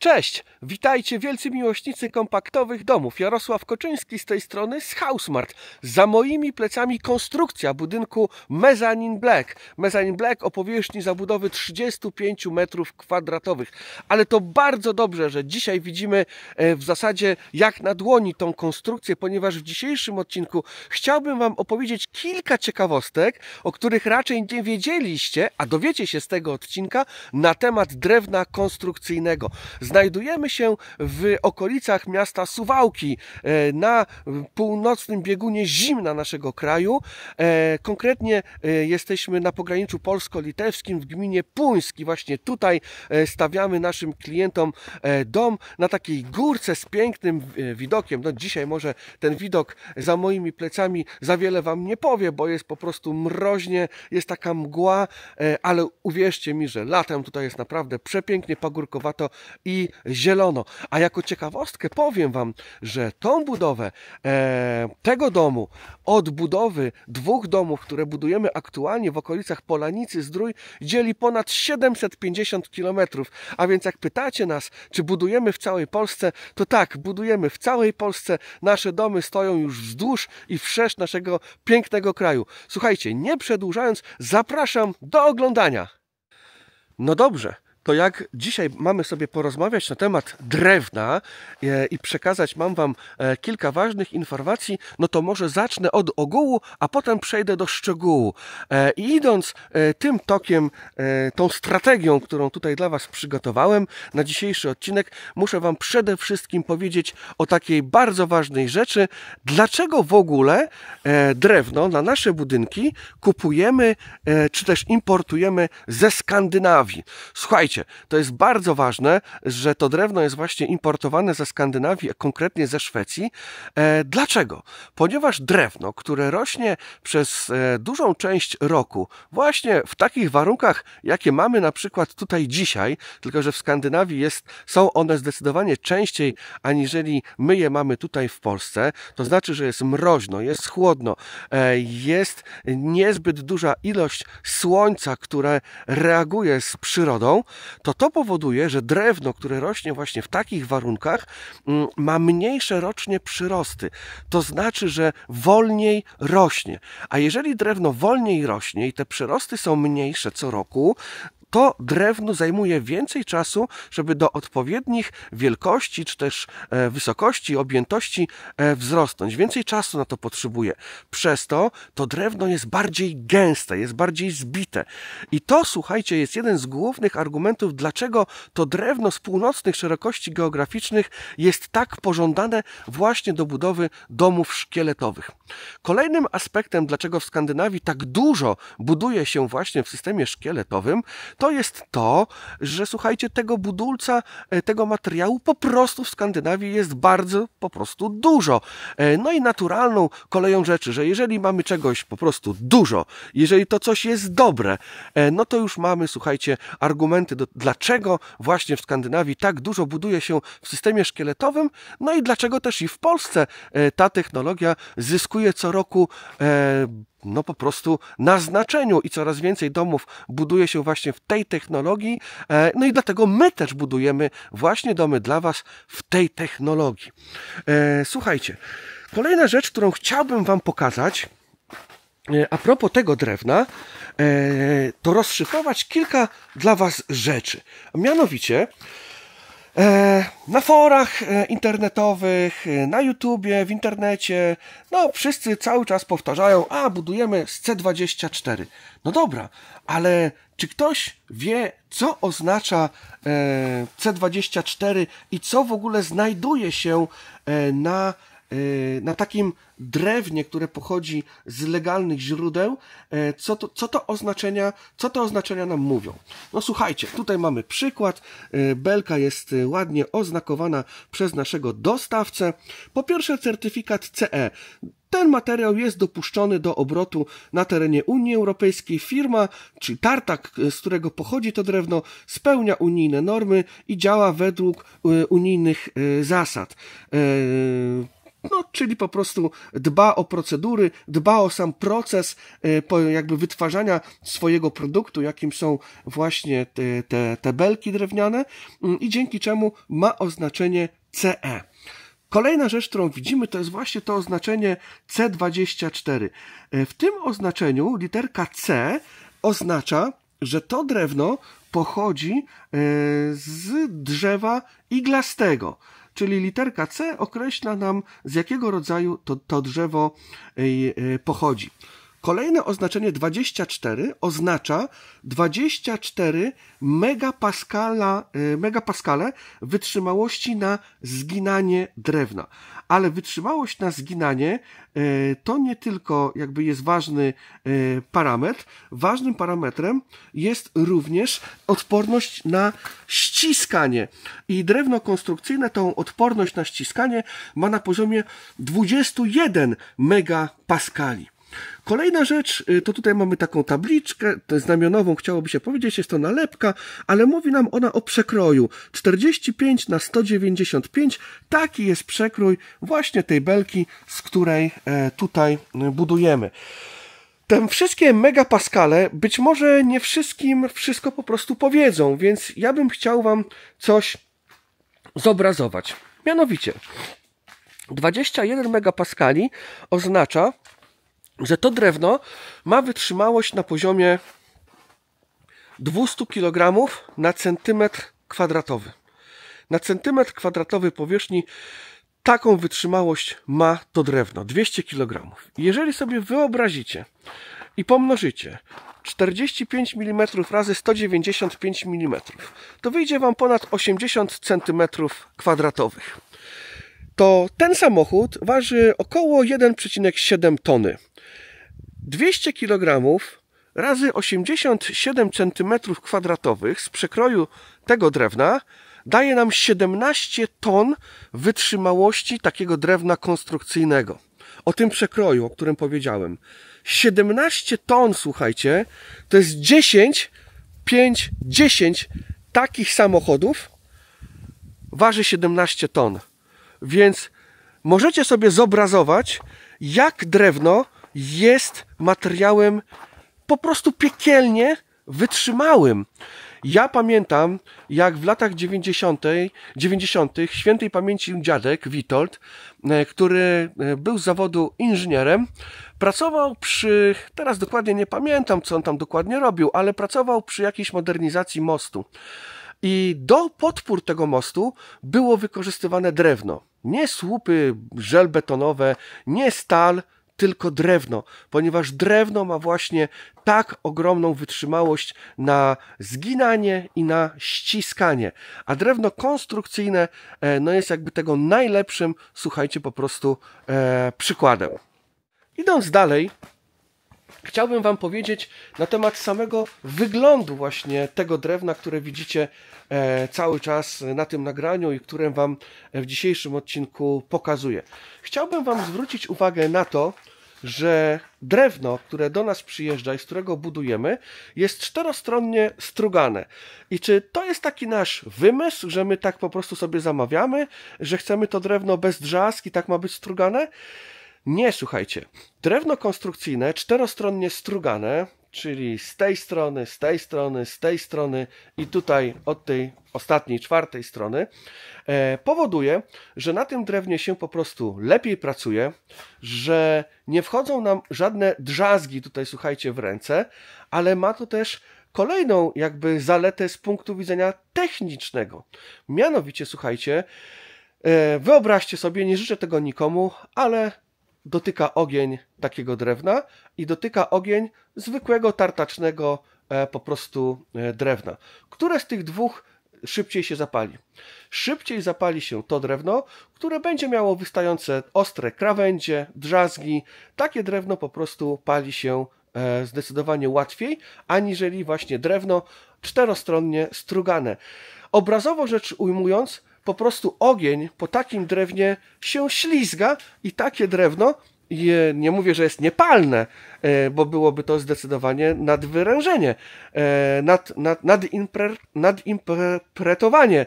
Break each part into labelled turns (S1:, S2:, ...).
S1: Cześć, witajcie wielcy miłośnicy kompaktowych domów. Jarosław Koczyński z tej strony z Housemart. Za moimi plecami konstrukcja budynku Mezzanine Black. Mezzanine Black o powierzchni zabudowy 35 metrów kwadratowych. Ale to bardzo dobrze, że dzisiaj widzimy e, w zasadzie jak na dłoni tą konstrukcję, ponieważ w dzisiejszym odcinku chciałbym Wam opowiedzieć kilka ciekawostek, o których raczej nie wiedzieliście, a dowiecie się z tego odcinka na temat drewna konstrukcyjnego Znajdujemy się w okolicach miasta Suwałki e, na północnym biegunie zimna naszego kraju. E, konkretnie e, jesteśmy na pograniczu polsko-litewskim w gminie Puński. Właśnie tutaj stawiamy naszym klientom dom na takiej górce z pięknym widokiem. No dzisiaj może ten widok za moimi plecami za wiele Wam nie powie, bo jest po prostu mroźnie, jest taka mgła, ale uwierzcie mi, że latem tutaj jest naprawdę przepięknie, pagórkowato i zielono. A jako ciekawostkę powiem Wam, że tą budowę e, tego domu od budowy dwóch domów, które budujemy aktualnie w okolicach Polanicy Zdrój, dzieli ponad 750 km. A więc jak pytacie nas, czy budujemy w całej Polsce, to tak, budujemy w całej Polsce. Nasze domy stoją już wzdłuż i wszerz naszego pięknego kraju. Słuchajcie, nie przedłużając, zapraszam do oglądania. No dobrze, to jak dzisiaj mamy sobie porozmawiać na temat drewna e, i przekazać mam Wam e, kilka ważnych informacji, no to może zacznę od ogółu, a potem przejdę do szczegółu. E, I idąc tym tokiem, tą strategią, którą tutaj dla Was przygotowałem na dzisiejszy odcinek, muszę Wam przede wszystkim powiedzieć o takiej bardzo ważnej rzeczy, dlaczego w ogóle drewno na nasze budynki kupujemy, czy też importujemy ze Skandynawii. Słuchajcie, Słuchajcie, to jest bardzo ważne, że to drewno jest właśnie importowane ze Skandynawii, a konkretnie ze Szwecji. E, dlaczego? Ponieważ drewno, które rośnie przez e, dużą część roku, właśnie w takich warunkach, jakie mamy na przykład tutaj dzisiaj, tylko że w Skandynawii jest, są one zdecydowanie częściej aniżeli my je mamy tutaj w Polsce, to znaczy, że jest mroźno, jest chłodno, e, jest niezbyt duża ilość słońca, które reaguje z przyrodą, to to powoduje, że drewno, które rośnie właśnie w takich warunkach, mm, ma mniejsze rocznie przyrosty. To znaczy, że wolniej rośnie. A jeżeli drewno wolniej rośnie i te przyrosty są mniejsze co roku, to drewno zajmuje więcej czasu, żeby do odpowiednich wielkości czy też e, wysokości, objętości e, wzrosnąć. Więcej czasu na to potrzebuje. Przez to to drewno jest bardziej gęste, jest bardziej zbite. I to, słuchajcie, jest jeden z głównych argumentów, dlaczego to drewno z północnych szerokości geograficznych jest tak pożądane właśnie do budowy domów szkieletowych. Kolejnym aspektem, dlaczego w Skandynawii tak dużo buduje się właśnie w systemie szkieletowym, to jest to, że słuchajcie, tego budulca, e, tego materiału po prostu w Skandynawii jest bardzo po prostu dużo. E, no i naturalną koleją rzeczy, że jeżeli mamy czegoś po prostu dużo, jeżeli to coś jest dobre, e, no to już mamy, słuchajcie, argumenty, do, dlaczego właśnie w Skandynawii tak dużo buduje się w systemie szkieletowym, no i dlaczego też i w Polsce ta technologia zyskuje co roku no po prostu na znaczeniu i coraz więcej domów buduje się właśnie w tej technologii. E, no i dlatego my też budujemy właśnie domy dla Was w tej technologii. E, słuchajcie, kolejna rzecz, którą chciałbym Wam pokazać, e, a propos tego drewna, to rozszyfrować kilka dla Was rzeczy. Mianowicie, na forach internetowych, na YouTubie, w internecie, no wszyscy cały czas powtarzają, a budujemy z C24. No dobra, ale czy ktoś wie, co oznacza e, C24 i co w ogóle znajduje się e, na Y, na takim drewnie, które pochodzi z legalnych źródeł, y, co to, co to oznaczenia, co to oznaczenia nam mówią. No słuchajcie, tutaj mamy przykład. Y, belka jest ładnie oznakowana przez naszego dostawcę. Po pierwsze certyfikat CE. Ten materiał jest dopuszczony do obrotu na terenie Unii Europejskiej. Firma, czy tartak, z którego pochodzi to drewno, spełnia unijne normy i działa według unijnych zasad no, czyli po prostu dba o procedury, dba o sam proces e, jakby wytwarzania swojego produktu, jakim są właśnie te, te, te belki drewniane mm, i dzięki czemu ma oznaczenie CE. Kolejna rzecz, którą widzimy, to jest właśnie to oznaczenie C24. E, w tym oznaczeniu literka C oznacza, że to drewno pochodzi e, z drzewa iglastego czyli literka C określa nam, z jakiego rodzaju to, to drzewo e, pochodzi. Kolejne oznaczenie 24 oznacza 24 megapaskala, y, megapaskale wytrzymałości na zginanie drewna. Ale wytrzymałość na zginanie y, to nie tylko jakby jest ważny y, parametr, ważnym parametrem jest również odporność na ściskanie. I drewno konstrukcyjne tą odporność na ściskanie ma na poziomie 21 megapaskali. Kolejna rzecz, y, to tutaj mamy taką tabliczkę znamionową, chciałoby się powiedzieć, jest to nalepka, ale mówi nam ona o przekroju. 45 na 195, taki jest przekrój właśnie tej belki, z której e, tutaj y, budujemy. Te wszystkie megapaskale być może nie wszystkim wszystko po prostu powiedzą, więc ja bym chciał Wam coś zobrazować. Mianowicie 21 megapaskali oznacza że to drewno ma wytrzymałość na poziomie 200 kg na centymetr kwadratowy. Na centymetr kwadratowy powierzchni taką wytrzymałość ma to drewno 200 kg. Jeżeli sobie wyobrazicie i pomnożycie 45 mm razy 195 mm, to wyjdzie Wam ponad 80 cm kwadratowych. To ten samochód waży około 1,7 tony. 200 kg razy 87 cm 2 z przekroju tego drewna daje nam 17 ton wytrzymałości takiego drewna konstrukcyjnego. O tym przekroju, o którym powiedziałem. 17 ton, słuchajcie, to jest 10, 5, 10 takich samochodów waży 17 ton. Więc możecie sobie zobrazować, jak drewno jest materiałem po prostu piekielnie wytrzymałym. Ja pamiętam, jak w latach 90., 90. świętej pamięci dziadek Witold, e, który e, był z zawodu inżynierem, pracował przy, teraz dokładnie nie pamiętam, co on tam dokładnie robił, ale pracował przy jakiejś modernizacji mostu. I do podpór tego mostu było wykorzystywane drewno. Nie słupy żelbetonowe, nie stal, tylko drewno, ponieważ drewno ma właśnie tak ogromną wytrzymałość na zginanie i na ściskanie. A drewno konstrukcyjne e, no jest jakby tego najlepszym, słuchajcie, po prostu e, przykładem. Idąc dalej, chciałbym Wam powiedzieć na temat samego wyglądu właśnie tego drewna, które widzicie e, cały czas na tym nagraniu i które Wam w dzisiejszym odcinku pokazuję. Chciałbym Wam zwrócić uwagę na to, że drewno, które do nas przyjeżdża i z którego budujemy, jest czterostronnie strugane. I czy to jest taki nasz wymysł, że my tak po prostu sobie zamawiamy, że chcemy to drewno bez drzask i tak ma być strugane? Nie, słuchajcie. Drewno konstrukcyjne, czterostronnie strugane, czyli z tej strony, z tej strony, z tej strony i tutaj od tej ostatniej, czwartej strony, e, powoduje, że na tym drewnie się po prostu lepiej pracuje, że nie wchodzą nam żadne drzazgi tutaj, słuchajcie, w ręce, ale ma to też kolejną jakby zaletę z punktu widzenia technicznego. Mianowicie, słuchajcie, e, Wyobraźcie sobie, nie życzę tego nikomu, ale dotyka ogień takiego drewna i dotyka ogień zwykłego, tartacznego e, po prostu e, drewna. Które z tych dwóch szybciej się zapali? Szybciej zapali się to drewno, które będzie miało wystające ostre krawędzie, drzazgi. Takie drewno po prostu pali się e, zdecydowanie łatwiej, aniżeli właśnie drewno czterostronnie strugane. Obrazowo rzecz ujmując, po prostu ogień po takim drewnie się ślizga i takie drewno, nie mówię, że jest niepalne, e, bo byłoby to zdecydowanie nadwyrężenie, e, nad, nad, nadimpre, nadimpretowanie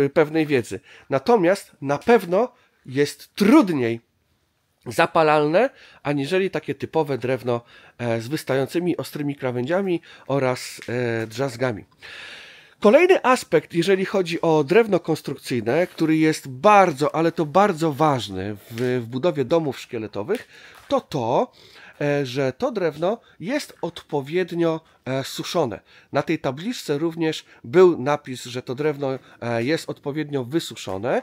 S1: e, pewnej wiedzy. Natomiast na pewno jest trudniej zapalalne, aniżeli takie typowe drewno z wystającymi ostrymi krawędziami oraz drzazgami. Kolejny aspekt, jeżeli chodzi o drewno konstrukcyjne, który jest bardzo, ale to bardzo ważny w, w budowie domów szkieletowych, to to, E, że to drewno jest odpowiednio e, suszone. Na tej tabliczce również był napis, że to drewno e, jest odpowiednio wysuszone,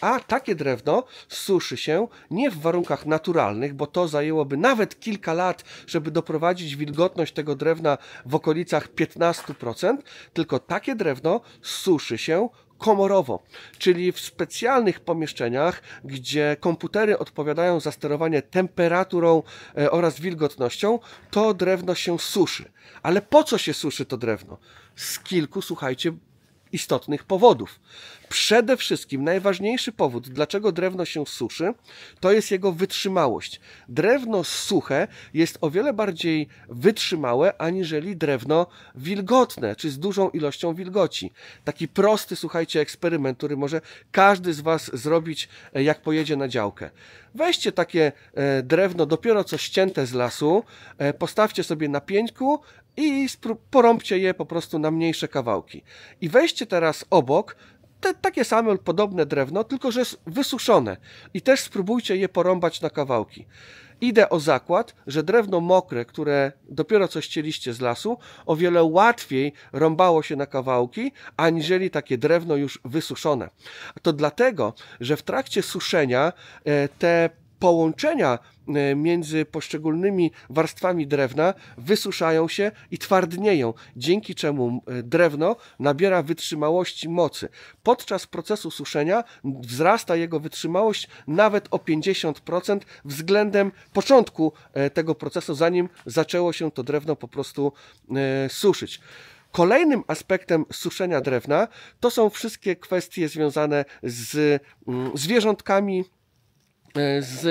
S1: a takie drewno suszy się nie w warunkach naturalnych, bo to zajęłoby nawet kilka lat, żeby doprowadzić wilgotność tego drewna w okolicach 15%, tylko takie drewno suszy się komorowo, czyli w specjalnych pomieszczeniach, gdzie komputery odpowiadają za sterowanie temperaturą e, oraz wilgotnością, to drewno się suszy. Ale po co się suszy to drewno? Z kilku, słuchajcie, istotnych powodów. Przede wszystkim najważniejszy powód, dlaczego drewno się suszy, to jest jego wytrzymałość. Drewno suche jest o wiele bardziej wytrzymałe aniżeli drewno wilgotne, czy z dużą ilością wilgoci. Taki prosty, słuchajcie, eksperyment, który może każdy z Was zrobić, e, jak pojedzie na działkę. Weźcie takie e, drewno dopiero co ścięte z lasu, e, postawcie sobie na pieńku i porąbcie je po prostu na mniejsze kawałki. I weźcie teraz obok te, takie same podobne drewno, tylko że jest wysuszone i też spróbujcie je porąbać na kawałki. Idę o zakład, że drewno mokre, które dopiero co ścieliście z lasu, o wiele łatwiej rąbało się na kawałki, aniżeli takie drewno już wysuszone. To dlatego, że w trakcie suszenia e, te połączenia e, między poszczególnymi warstwami drewna wysuszają się i twardnieją, dzięki czemu drewno nabiera wytrzymałości mocy. Podczas procesu suszenia wzrasta jego wytrzymałość nawet o 50% względem początku e, tego procesu, zanim zaczęło się to drewno po prostu e, suszyć. Kolejnym aspektem suszenia drewna to są wszystkie kwestie związane z zwierzątkami, E, z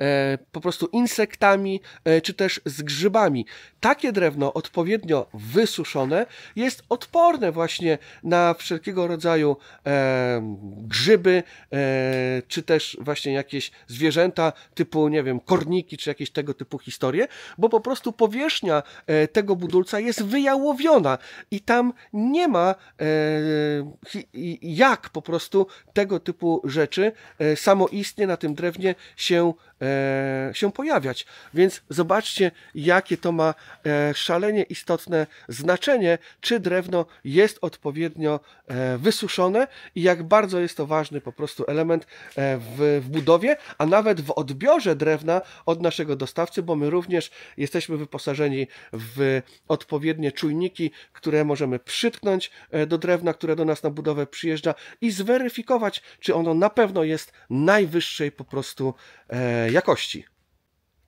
S1: e, po prostu insektami e, czy też z grzybami. Takie drewno odpowiednio wysuszone jest odporne właśnie na wszelkiego rodzaju grzyby czy też właśnie jakieś zwierzęta typu, nie wiem, korniki czy jakieś tego typu historie, bo po prostu powierzchnia tego budulca jest wyjałowiona i tam nie ma jak po prostu tego typu rzeczy samoistnie na tym drewnie następnie się, e, się pojawiać. Więc zobaczcie, jakie to ma e, szalenie istotne znaczenie, czy drewno jest odpowiednio e, wysuszone i jak bardzo jest to ważny po prostu element e, w, w budowie, a nawet w odbiorze drewna od naszego dostawcy, bo my również jesteśmy wyposażeni w odpowiednie czujniki, które możemy przytknąć e, do drewna, które do nas na budowę przyjeżdża i zweryfikować, czy ono na pewno jest najwyższej po prostu prostu e, jakości.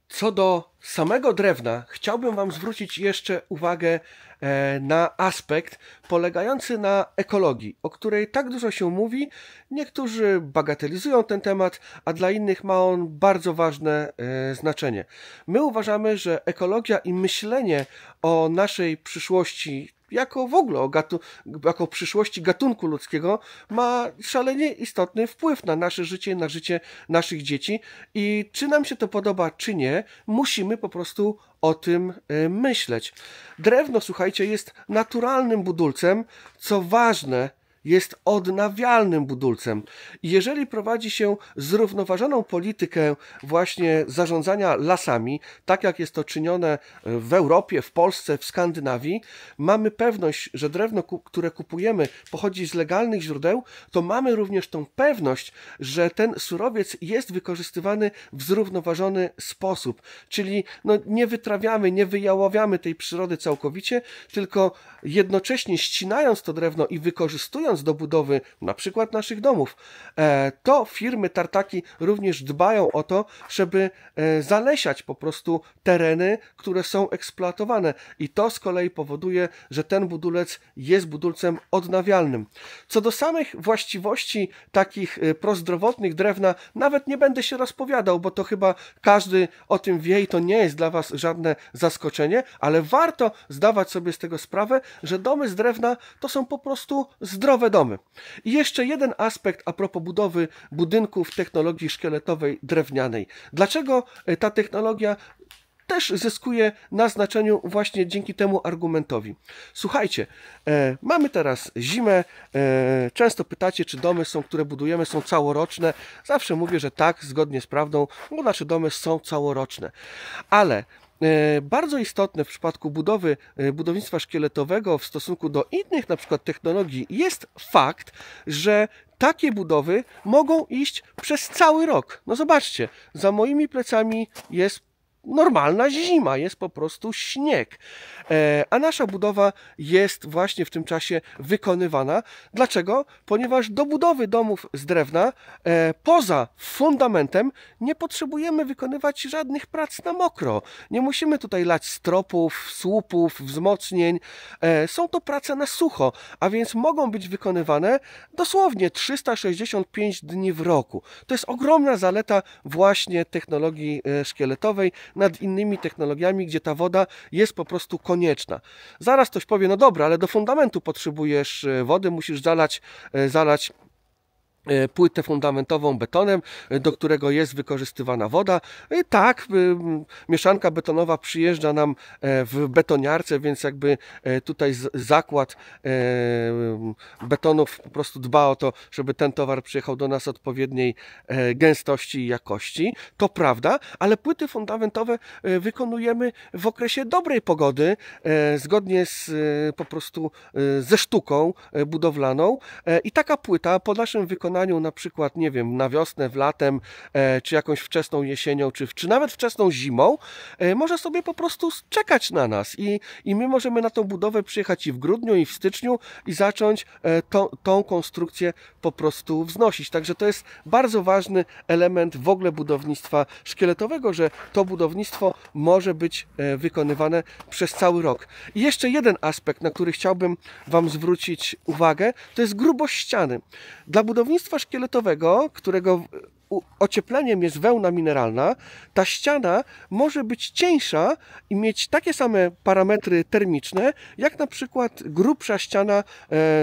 S1: Co do samego drewna, chciałbym Wam zwrócić jeszcze uwagę e, na aspekt polegający na ekologii, o której tak dużo się mówi. Niektórzy bagatelizują ten temat, a dla innych ma on bardzo ważne e, znaczenie. My uważamy, że ekologia i myślenie o naszej przyszłości jako w ogóle o gatu- jako przyszłości gatunku ludzkiego ma szalenie istotny wpływ na nasze życie, na życie naszych dzieci i czy nam się to podoba, czy nie, musimy po prostu o tym y, myśleć. Drewno, słuchajcie, jest naturalnym budulcem, co ważne, jest odnawialnym budulcem. Jeżeli prowadzi się zrównoważoną politykę właśnie zarządzania lasami, tak jak jest to czynione w Europie, w Polsce, w Skandynawii, mamy pewność, że drewno, które kupujemy, pochodzi z legalnych źródeł, to mamy również tą pewność, że ten surowiec jest wykorzystywany w zrównoważony sposób. Czyli no, nie wytrawiamy, nie wyjałowiamy tej przyrody całkowicie, tylko jednocześnie ścinając to drewno i wykorzystując do budowy na przykład naszych domów, e, to firmy tartaki również dbają o to, żeby e, zalesiać po prostu tereny, które są eksploatowane i to z kolei powoduje, że ten budulec jest budulcem odnawialnym. Co do samych właściwości takich e, prozdrowotnych drewna, nawet nie będę się rozpowiadał, bo to chyba każdy o tym wie i to nie jest dla Was żadne zaskoczenie, ale warto zdawać sobie z tego sprawę, że domy z drewna to są po prostu zdrowe nowe domy. I jeszcze jeden aspekt a propos budowy budynków technologii szkieletowej drewnianej. Dlaczego e, ta technologia też zyskuje na znaczeniu właśnie dzięki temu argumentowi. Słuchajcie, e, mamy teraz zimę. E, często pytacie, czy domy są, które budujemy, są całoroczne. Zawsze mówię, że tak, zgodnie z prawdą, bo nasze znaczy domy są całoroczne. Ale E, bardzo istotne w przypadku budowy e, budownictwa szkieletowego w stosunku do innych na przykład technologii jest fakt, że takie budowy mogą iść przez cały rok. No zobaczcie, za moimi plecami jest normalna zima, jest po prostu śnieg. E, a nasza budowa jest właśnie w tym czasie wykonywana. Dlaczego? Ponieważ do budowy domów z drewna e, poza fundamentem nie potrzebujemy wykonywać żadnych prac na mokro. Nie musimy tutaj lać stropów, słupów, wzmocnień. E, są to prace na sucho, a więc mogą być wykonywane dosłownie 365 dni w roku. To jest ogromna zaleta właśnie technologii szkieletowej, nad innymi technologiami, gdzie ta woda jest po prostu konieczna. Zaraz ktoś powie, no dobra, ale do fundamentu potrzebujesz e, wody, musisz zalać, e, zalać E, płytę fundamentową betonem, e, do którego jest wykorzystywana woda. E, tak, mieszanka betonowa przyjeżdża nam w betoniarce, więc jakby tutaj zakład betonów po prostu dba o to, żeby ten towar przyjechał do nas odpowiedniej gęstości i jakości. To prawda, ale płyty fundamentowe wykonujemy w okresie dobrej pogody, zgodnie z po prostu ze sztuką budowlaną i taka płyta po naszym wykonaniu wykonaniu na przykład, nie wiem, na wiosnę, w latem, e, czy jakąś wczesną jesienią, czy, czy nawet wczesną zimą, e, może sobie po prostu czekać na nas i, i my możemy na tą budowę przyjechać i w grudniu, i w styczniu i zacząć e, to, tą konstrukcję po prostu wznosić. Także to jest bardzo ważny element w ogóle budownictwa szkieletowego, że to budownictwo może być wykonywane przez cały rok. I jeszcze jeden aspekt, na który chciałbym Wam zwrócić uwagę, to jest grubość ściany. Dla budownictwa mnóstwa szkieletowego, którego ociepleniem jest wełna mineralna, ta ściana może być cieńsza i mieć takie same parametry termiczne, jak na przykład grubsza ściana e,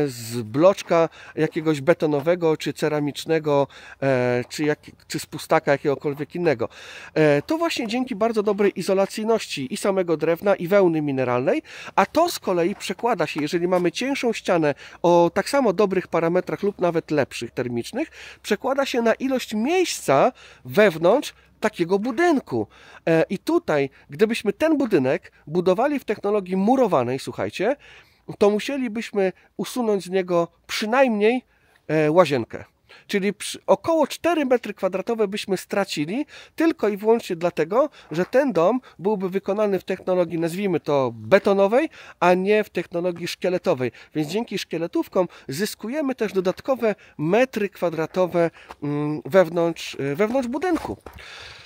S1: z bloczka jakiegoś betonowego, czy ceramicznego, e, czy, jak, czy z pustaka jakiegokolwiek innego. E, to właśnie dzięki bardzo dobrej izolacyjności i samego drewna, i wełny mineralnej, a to z kolei przekłada się, jeżeli mamy cieńszą ścianę o tak samo dobrych parametrach lub nawet lepszych termicznych, przekłada się na ilość miejsc, miejsca wewnątrz takiego budynku. E, I tutaj, gdybyśmy ten budynek budowali w technologii murowanej, słuchajcie, to musielibyśmy usunąć z niego przynajmniej e, łazienkę. Czyli około 4 metry kwadratowe byśmy stracili tylko i wyłącznie dlatego, że ten dom byłby wykonany w technologii, nazwijmy to betonowej, a nie w technologii szkieletowej. Więc dzięki szkieletówkom zyskujemy też dodatkowe metry kwadratowe mm, wewnątrz, y, wewnątrz budynku.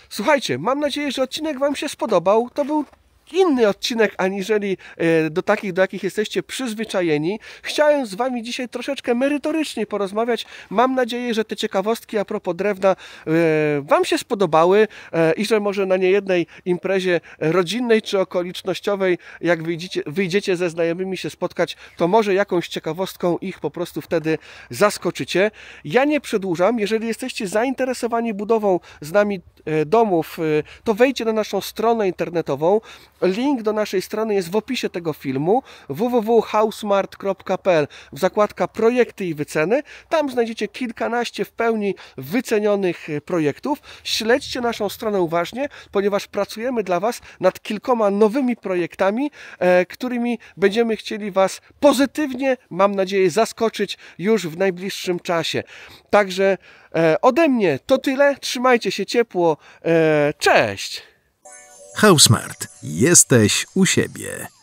S1: Słuchajcie, mam nadzieję, że odcinek Wam się spodobał. To był inny odcinek, aniżeli e, do takich, do jakich jesteście przyzwyczajeni. Chciałem z Wami dzisiaj troszeczkę merytorycznie porozmawiać. Mam nadzieję, że te ciekawostki a propos drewna e, Wam się spodobały e, i że może na niejednej imprezie rodzinnej czy okolicznościowej, jak wyjdziecie, wyjdziecie ze znajomymi się spotkać, to może jakąś ciekawostką ich po prostu wtedy zaskoczycie. Ja nie przedłużam. Jeżeli jesteście zainteresowani budową z nami E, domów, e, to wejdźcie na naszą stronę internetową. Link do naszej strony jest w opisie tego filmu www.housemart.pl w zakładka projekty i wyceny. Tam znajdziecie kilkanaście w pełni wycenionych e, projektów. Śledźcie naszą stronę uważnie, ponieważ pracujemy dla Was nad kilkoma nowymi projektami, którymi będziemy chcieli Was pozytywnie, mam nadzieję, zaskoczyć już w najbliższym czasie. Także E, ode mnie to tyle. Trzymajcie się ciepło. E, cześć! HouseMart. Jesteś u siebie.